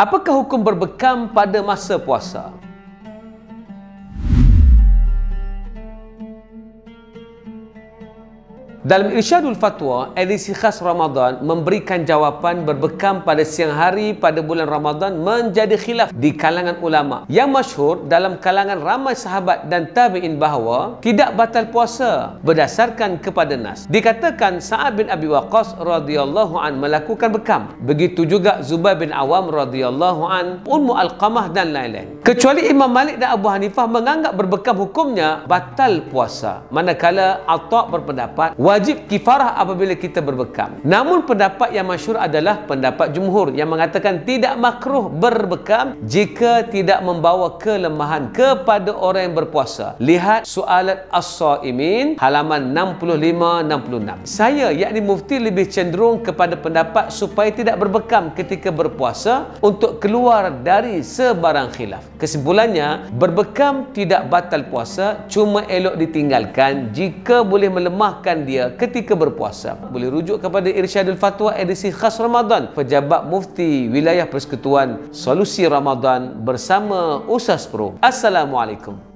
Apakah hukum berbekam pada masa puasa? Dalam Irsyadul Fatwa, edisi khas Ramadan memberikan jawapan berbekam pada siang hari pada bulan Ramadan menjadi khilaf di kalangan ulama. Yang masyhur dalam kalangan ramai sahabat dan tabi'in bahawa tidak batal puasa berdasarkan kepada nas. Dikatakan Sa'ad bin Abi Waqas radhiyallahu an melakukan bekam. Begitu juga Zubair bin Awam radhiyallahu an, Ummu Al-Qamah dan lain-lain. Kecuali Imam Malik dan Abu Hanifah menganggap berbekam hukumnya batal puasa. Manakala Atha' berpendapat wajib kifarah apabila kita berbekam. Namun pendapat yang masyur adalah pendapat jumhur yang mengatakan tidak makruh berbekam jika tidak membawa kelemahan kepada orang yang berpuasa. Lihat soalat As-Sa'imin halaman 65-66. Saya yakni mufti lebih cenderung kepada pendapat supaya tidak berbekam ketika berpuasa untuk keluar dari sebarang khilaf. Kesimpulannya, berbekam tidak batal puasa cuma elok ditinggalkan jika boleh melemahkan dia saya ketika berpuasa boleh rujuk kepada Irsyadul Fatwa edisi khas Ramadan pejabat mufti wilayah persekutuan solusi Ramadan bersama Usas Pro Assalamualaikum